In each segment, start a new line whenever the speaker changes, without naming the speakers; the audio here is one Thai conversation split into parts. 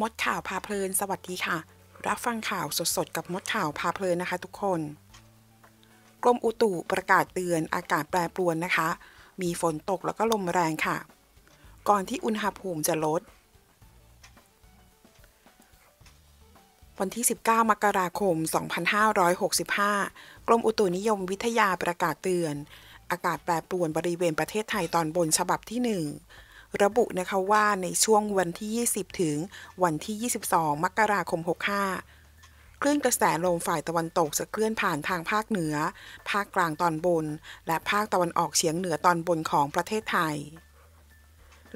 มดข่าวพาเพลินสวัสดีค่ะ รับฟังข่าวสดๆกับมดข่าวพาเพลินนะคะทุกคน กรมอุตุประกาศเตือนอากาศแปรปรวนนะคะ มีฝนตกแล้วก็ลมแรงค่ะ ก่อนที่อุณหภูมิจะลด วันที่ 19 มกราคม 2565 กรมอุตุนิยมวิทยาประกาศเตือน อากาศแปรปรวนบริเวณประเทศไทยตอนบนฉบับที่ 1ระบุนะคะว่าในช่วงวันที่ 20 ถึงวันที่ 22 มกราคม 65คลื่นกระแสลมฝ่ายตะวันตกจะเคลื่อนผ่านทางภาคเหนือ ภาคกลางตอนบน และภาคตะวันออกเฉียงเหนือตอนบนของประเทศไทย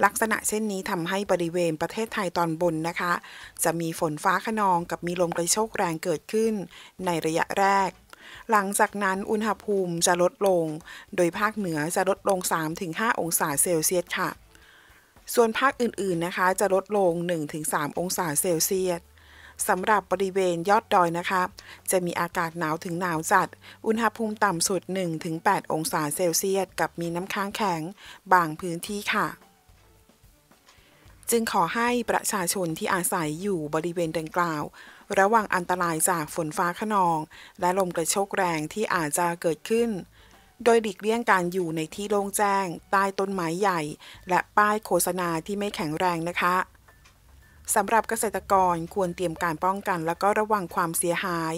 ลักษณะเช่นนี้ทำให้บริเวณประเทศไทยตอนบนนะคะ จะมีฝนฟ้าขนองกับมีลมกระโชกแรงเกิดขึ้นในระยะแรก หลังจากนั้นอุณหภูมิจะลดลง โดยภาคเหนือจะลดลง 3-5 องศาเซลเซียสค่ะส่วนภาคอื่นๆนะคะ จะลดลง 1-3 องศาเซลเซียสสำหรับบริเวณยอดดอยนะคะจะมีอากาศหนาวถึงหนาวจัด อุณหภูมิต่ำสุด 1-8 องศาเซลเซียส กับมีน้ำค้างแข็งบางพื้นที่ค่ะ จึงขอให้ประชาชนที่อาศัยอยู่บริเวณดังกล่าว ระวังอันตรายจากฝนฟ้าขนอง และลมกระโชกแรงที่อาจจะเกิดขึ้นโดยหลีกเลี่ยงการอยู่ในที่โล่งแจ้ง ใต้ต้นไม้ใหญ่ และป้ายโฆษณาที่ไม่แข็งแรงนะคะสำหรับเกษตรกรควรเตรียมการป้องกัน และก็ระวังความเสียหาย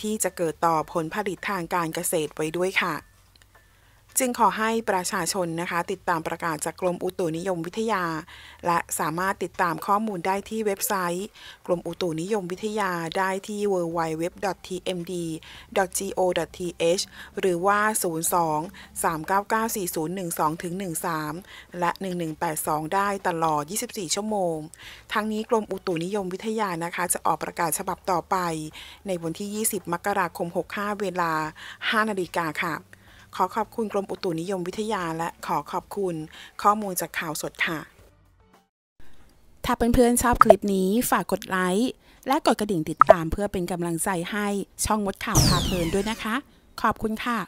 ที่จะเกิดต่อผลผลิตทางการเกษตรไว้ด้วยค่ะจึงขอให้ประชาชนนะคะ ติดตามประกาศจากกรมอุตุนิยมวิทยา และสามารถติดตามข้อมูลได้ที่เว็บไซต์ กรมอุตุนิยมวิทยาได้ที่ www.tmd.go.th หรือว่า 02-399-4012-13 และ 1182 ได้ตลอด 24 ชั่วโมง ทั้งนี้กรมอุตุนิยมวิทยานะคะ จะออกประกาศฉบับต่อไป ในวันที่ 20 มกราคม 65 เวลา 5 นาฬิกาค่ะขอขอบคุณกรมอุตุนิยมวิทยาและขอขอบคุณ ข้อมูลจากข่าวสดค่ะ ถ้าเเพื่อนๆชอบคลิปนี้ฝากกดไลค์และกดกระดิ่งติดตามเพื่อเป็นกำลังใจให้ช่องมดข่าวพาเพลินด้วยนะคะ ขอบคุณค่ะ